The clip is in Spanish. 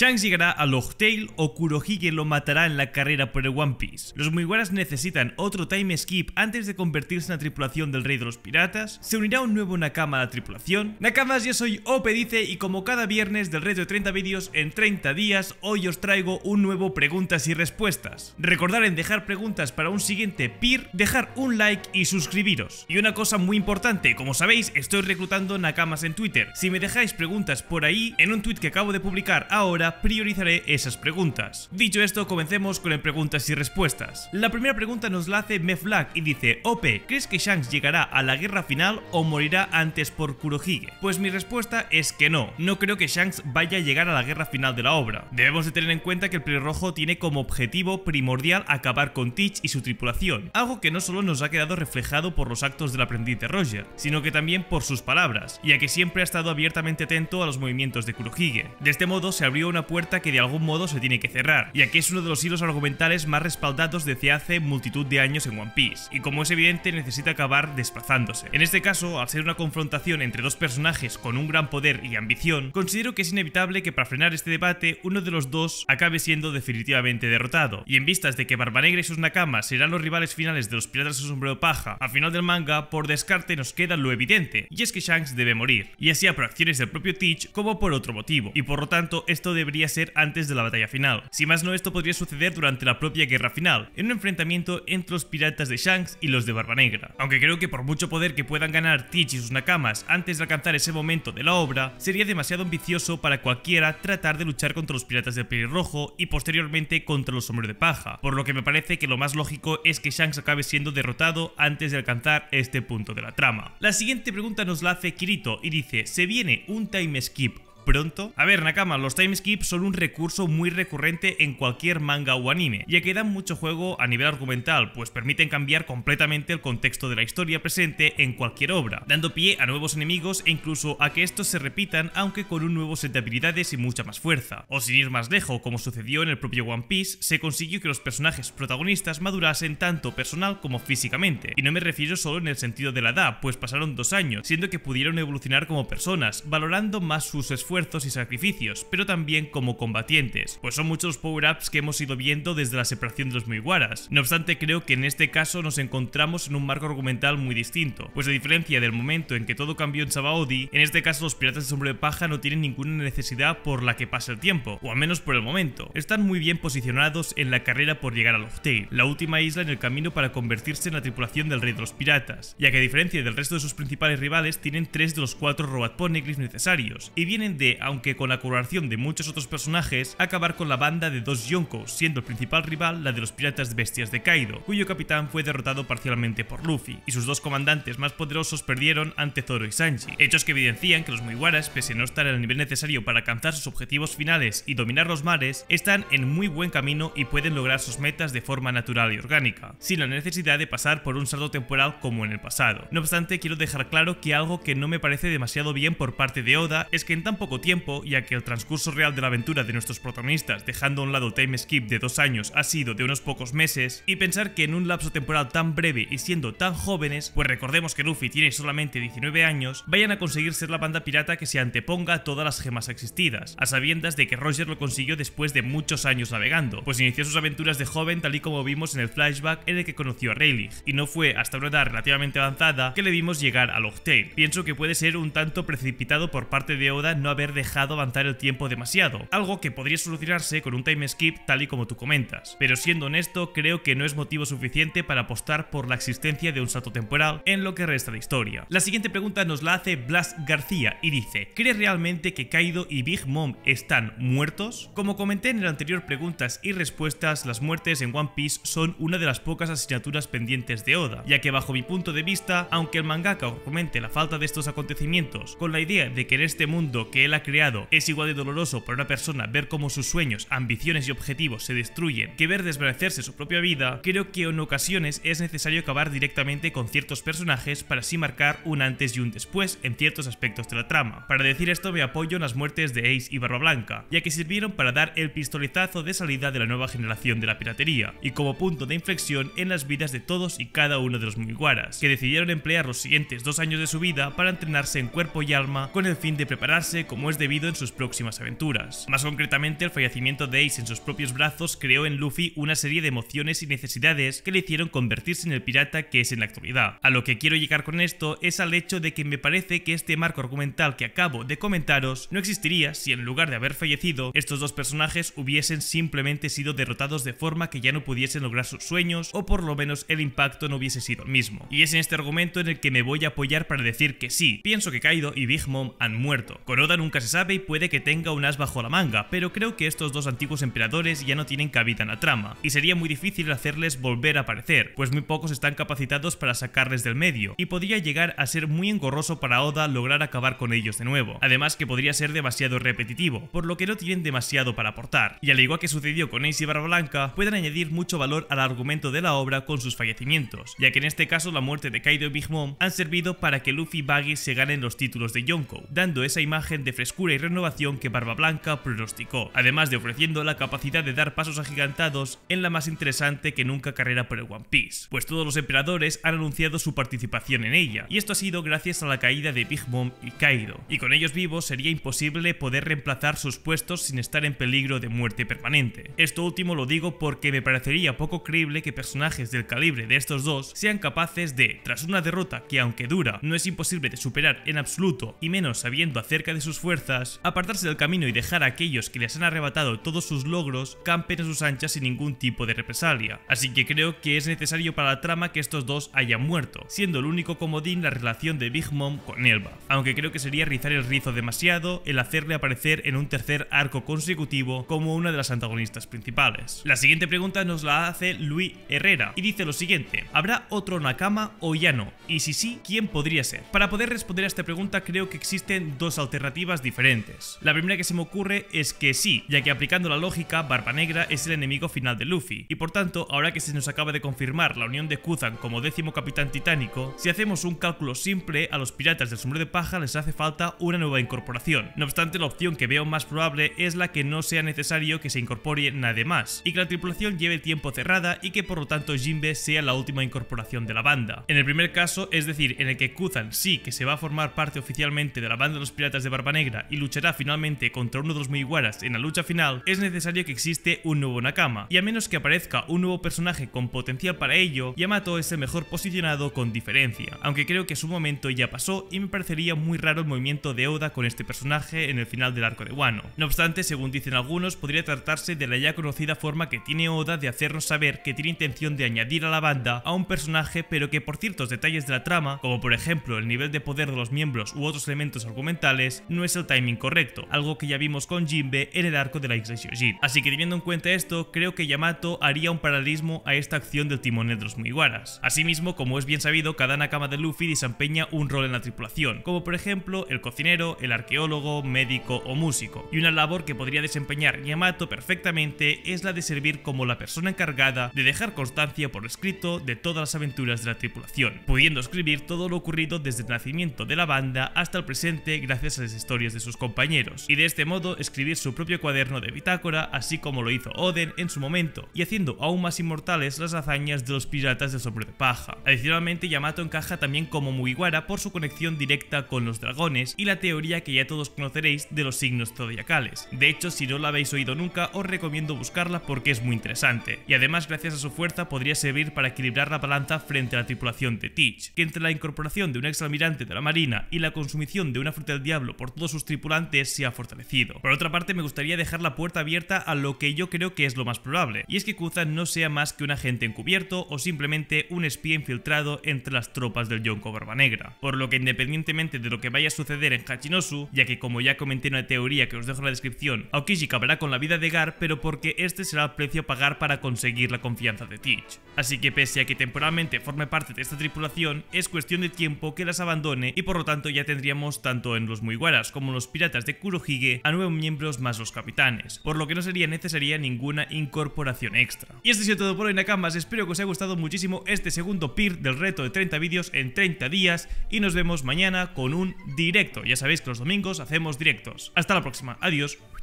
Shanks llegará a tail o Kurohige lo matará en la carrera por el One Piece. Los Mugiwaras necesitan otro time skip antes de convertirse en la tripulación del Rey de los Piratas. Se unirá un nuevo Nakama a la tripulación. Nakamas, yo soy Ope dice y como cada viernes del reto de 30 vídeos en 30 días, hoy os traigo un nuevo preguntas y respuestas. Recordar en dejar preguntas para un siguiente peer, dejar un like y suscribiros. Y una cosa muy importante, como sabéis, estoy reclutando Nakamas en Twitter. Si me dejáis preguntas por ahí, en un tweet que acabo de publicar ahora, priorizaré esas preguntas. Dicho esto, comencemos con el preguntas y respuestas. La primera pregunta nos la hace Meflag y dice, Ope, ¿crees que Shanks llegará a la guerra final o morirá antes por Kurohige? Pues mi respuesta es que no, no creo que Shanks vaya a llegar a la guerra final de la obra. Debemos de tener en cuenta que el pelirrojo tiene como objetivo primordial acabar con Teach y su tripulación, algo que no solo nos ha quedado reflejado por los actos del aprendiz de Roger, sino que también por sus palabras, ya que siempre ha estado abiertamente atento a los movimientos de Kurohige. De este modo se abrió una puerta que de algún modo se tiene que cerrar, ya que es uno de los hilos argumentales más respaldados desde hace multitud de años en One Piece, y como es evidente necesita acabar desplazándose. En este caso, al ser una confrontación entre dos personajes con un gran poder y ambición, considero que es inevitable que para frenar este debate uno de los dos acabe siendo definitivamente derrotado, y en vistas de que Barbanegra y sus nakamas serán los rivales finales de los piratas de sombrero paja al final del manga, por descarte nos queda lo evidente, y es que Shanks debe morir, y así por acciones del propio Teach como por otro motivo, y por lo tanto esto debería ser antes de la batalla final. Si más no, esto podría suceder durante la propia guerra final, en un enfrentamiento entre los piratas de Shanks y los de Barba Negra. Aunque creo que por mucho poder que puedan ganar Teach y sus nakamas antes de alcanzar ese momento de la obra, sería demasiado ambicioso para cualquiera tratar de luchar contra los piratas del pelirrojo y posteriormente contra los hombres de paja, por lo que me parece que lo más lógico es que Shanks acabe siendo derrotado antes de alcanzar este punto de la trama. La siguiente pregunta nos la hace Kirito y dice, ¿se viene un time skip pronto? A ver, Nakama, los time skips son un recurso muy recurrente en cualquier manga o anime, ya que dan mucho juego a nivel argumental, pues permiten cambiar completamente el contexto de la historia presente en cualquier obra, dando pie a nuevos enemigos e incluso a que estos se repitan aunque con un nuevo set de habilidades y mucha más fuerza. O sin ir más lejos, como sucedió en el propio One Piece, se consiguió que los personajes protagonistas madurasen tanto personal como físicamente, y no me refiero solo en el sentido de la edad, pues pasaron dos años, siendo que pudieron evolucionar como personas, valorando más sus esfuerzos esfuerzos y sacrificios, pero también como combatientes, pues son muchos los power-ups que hemos ido viendo desde la separación de los Muiguaras. No obstante, creo que en este caso nos encontramos en un marco argumental muy distinto, pues a diferencia del momento en que todo cambió en Sabaody, en este caso los piratas de sombra de paja no tienen ninguna necesidad por la que pase el tiempo, o al menos por el momento. Están muy bien posicionados en la carrera por llegar a Loftale, la última isla en el camino para convertirse en la tripulación del rey de los piratas, ya que a diferencia del resto de sus principales rivales tienen tres de los cuatro poneglyphs necesarios, y vienen aunque con la colaboración de muchos otros personajes, acabar con la banda de dos Yonko, siendo el principal rival la de los piratas bestias de Kaido, cuyo capitán fue derrotado parcialmente por Luffy, y sus dos comandantes más poderosos perdieron ante Zoro y Sanji, hechos que evidencian que los Muywaras, pese a no estar al nivel necesario para alcanzar sus objetivos finales y dominar los mares, están en muy buen camino y pueden lograr sus metas de forma natural y orgánica, sin la necesidad de pasar por un salto temporal como en el pasado. No obstante, quiero dejar claro que algo que no me parece demasiado bien por parte de Oda es que en tan poco tiempo, ya que el transcurso real de la aventura de nuestros protagonistas, dejando a un lado time skip de dos años, ha sido de unos pocos meses, y pensar que en un lapso temporal tan breve y siendo tan jóvenes, pues recordemos que Luffy tiene solamente 19 años, vayan a conseguir ser la banda pirata que se anteponga a todas las gemas existidas, a sabiendas de que Roger lo consiguió después de muchos años navegando, pues inició sus aventuras de joven tal y como vimos en el flashback en el que conoció a Rayleigh, y no fue hasta una edad relativamente avanzada que le vimos llegar a Logtail. Pienso que puede ser un tanto precipitado por parte de Oda no haber haber dejado avanzar el tiempo demasiado, algo que podría solucionarse con un time skip tal y como tú comentas. Pero siendo honesto, creo que no es motivo suficiente para apostar por la existencia de un salto temporal en lo que resta de historia. La siguiente pregunta nos la hace Blas García y dice, ¿crees realmente que Kaido y Big Mom están muertos? Como comenté en el anterior preguntas y respuestas, las muertes en One Piece son una de las pocas asignaturas pendientes de Oda, ya que bajo mi punto de vista, aunque el mangaka comente la falta de estos acontecimientos con la idea de que en este mundo que él ha creado. Es igual de doloroso para una persona ver cómo sus sueños, ambiciones y objetivos se destruyen que ver desvanecerse su propia vida, creo que en ocasiones es necesario acabar directamente con ciertos personajes para así marcar un antes y un después en ciertos aspectos de la trama. Para decir esto me apoyo en las muertes de Ace y Barba Blanca, ya que sirvieron para dar el pistoletazo de salida de la nueva generación de la piratería, y como punto de inflexión en las vidas de todos y cada uno de los Mugiwaras, que decidieron emplear los siguientes dos años de su vida para entrenarse en cuerpo y alma con el fin de prepararse como es debido en sus próximas aventuras. Más concretamente, el fallecimiento de Ace en sus propios brazos creó en Luffy una serie de emociones y necesidades que le hicieron convertirse en el pirata que es en la actualidad. A lo que quiero llegar con esto es al hecho de que me parece que este marco argumental que acabo de comentaros no existiría si en lugar de haber fallecido, estos dos personajes hubiesen simplemente sido derrotados de forma que ya no pudiesen lograr sus sueños o por lo menos el impacto no hubiese sido el mismo. Y es en este argumento en el que me voy a apoyar para decir que sí, pienso que Kaido y Big Mom han muerto. nunca se sabe y puede que tenga un as bajo la manga, pero creo que estos dos antiguos emperadores ya no tienen cabida en la trama, y sería muy difícil hacerles volver a aparecer, pues muy pocos están capacitados para sacarles del medio, y podría llegar a ser muy engorroso para Oda lograr acabar con ellos de nuevo, además que podría ser demasiado repetitivo, por lo que no tienen demasiado para aportar, y al igual que sucedió con Ace y Blanca, pueden añadir mucho valor al argumento de la obra con sus fallecimientos, ya que en este caso la muerte de Kaido y Big Mom han servido para que Luffy y Baggy se ganen los títulos de Yonko, dando esa imagen de escura y renovación que Barba Blanca pronosticó, además de ofreciendo la capacidad de dar pasos agigantados en la más interesante que nunca carrera por el One Piece, pues todos los emperadores han anunciado su participación en ella, y esto ha sido gracias a la caída de Big Mom y Kaido, y con ellos vivos sería imposible poder reemplazar sus puestos sin estar en peligro de muerte permanente. Esto último lo digo porque me parecería poco creíble que personajes del calibre de estos dos sean capaces de, tras una derrota que aunque dura, no es imposible de superar en absoluto, y menos sabiendo acerca de sus fuerzas, apartarse del camino y dejar a aquellos que les han arrebatado todos sus logros campen a sus anchas sin ningún tipo de represalia. Así que creo que es necesario para la trama que estos dos hayan muerto, siendo el único comodín la relación de Big Mom con Elba. Aunque creo que sería rizar el rizo demasiado el hacerle aparecer en un tercer arco consecutivo como una de las antagonistas principales. La siguiente pregunta nos la hace Luis Herrera y dice lo siguiente, ¿habrá otro Nakama o ya no? Y si sí, ¿quién podría ser? Para poder responder a esta pregunta creo que existen dos alternativas diferentes. La primera que se me ocurre es que sí, ya que aplicando la lógica, Barba Negra es el enemigo final de Luffy, y por tanto, ahora que se nos acaba de confirmar la unión de Kuzan como décimo capitán titánico, si hacemos un cálculo simple, a los piratas del sombrero de paja les hace falta una nueva incorporación. No obstante, la opción que veo más probable es la que no sea necesario que se incorpore nadie más, y que la tripulación lleve tiempo cerrada y que por lo tanto Jinbe sea la última incorporación de la banda. En el primer caso, es decir, en el que Kuzan sí que se va a formar parte oficialmente de la banda de los piratas de Barba Negra, y luchará finalmente contra uno de los Mugiwaras en la lucha final, es necesario que existe un nuevo Nakama, y a menos que aparezca un nuevo personaje con potencial para ello, Yamato es el mejor posicionado con diferencia, aunque creo que su momento ya pasó y me parecería muy raro el movimiento de Oda con este personaje en el final del arco de Wano. No obstante, según dicen algunos, podría tratarse de la ya conocida forma que tiene Oda de hacernos saber que tiene intención de añadir a la banda a un personaje pero que por ciertos detalles de la trama, como por ejemplo el nivel de poder de los miembros u otros elementos argumentales, no es el timing correcto, algo que ya vimos con Jinbe en el arco de la isla shoujin Así que teniendo en cuenta esto, creo que Yamato haría un paralelismo a esta acción del timonel de los Mugiwaras. Asimismo, como es bien sabido, cada Nakama de Luffy desempeña un rol en la tripulación, como por ejemplo el cocinero, el arqueólogo, médico o músico. Y una labor que podría desempeñar Yamato perfectamente es la de servir como la persona encargada de dejar constancia por escrito de todas las aventuras de la tripulación, pudiendo escribir todo lo ocurrido desde el nacimiento de la banda hasta el presente gracias a las historias de sus compañeros, y de este modo escribir su propio cuaderno de bitácora, así como lo hizo Oden en su momento, y haciendo aún más inmortales las hazañas de los piratas de sombrero de paja. Adicionalmente, Yamato encaja también como Mugiwara por su conexión directa con los dragones y la teoría que ya todos conoceréis de los signos zodiacales. De hecho, si no la habéis oído nunca, os recomiendo buscarla porque es muy interesante, y además gracias a su fuerza podría servir para equilibrar la balanza frente a la tripulación de Teach, que entre la incorporación de un exalmirante de la marina y la consumición de una fruta del diablo por todos sus tripulantes se ha fortalecido. Por otra parte, me gustaría dejar la puerta abierta a lo que yo creo que es lo más probable, y es que Kuzan no sea más que un agente encubierto o simplemente un espía infiltrado entre las tropas del Yonko Barba Negra. Por lo que independientemente de lo que vaya a suceder en Hachinosu, ya que como ya comenté en una teoría que os dejo en la descripción, Aokiji acabará con la vida de Gar, pero porque este será el precio a pagar para conseguir la confianza de Teach. Así que pese a que temporalmente forme parte de esta tripulación, es cuestión de tiempo que las abandone y por lo tanto ya tendríamos tanto en los Muiguaras como como los piratas de Kurohige a nueve miembros más los capitanes, por lo que no sería necesaria ninguna incorporación extra. Y esto ha sido todo por hoy Nakamas, espero que os haya gustado muchísimo este segundo PIR del reto de 30 vídeos en 30 días y nos vemos mañana con un directo. Ya sabéis que los domingos hacemos directos. Hasta la próxima, adiós.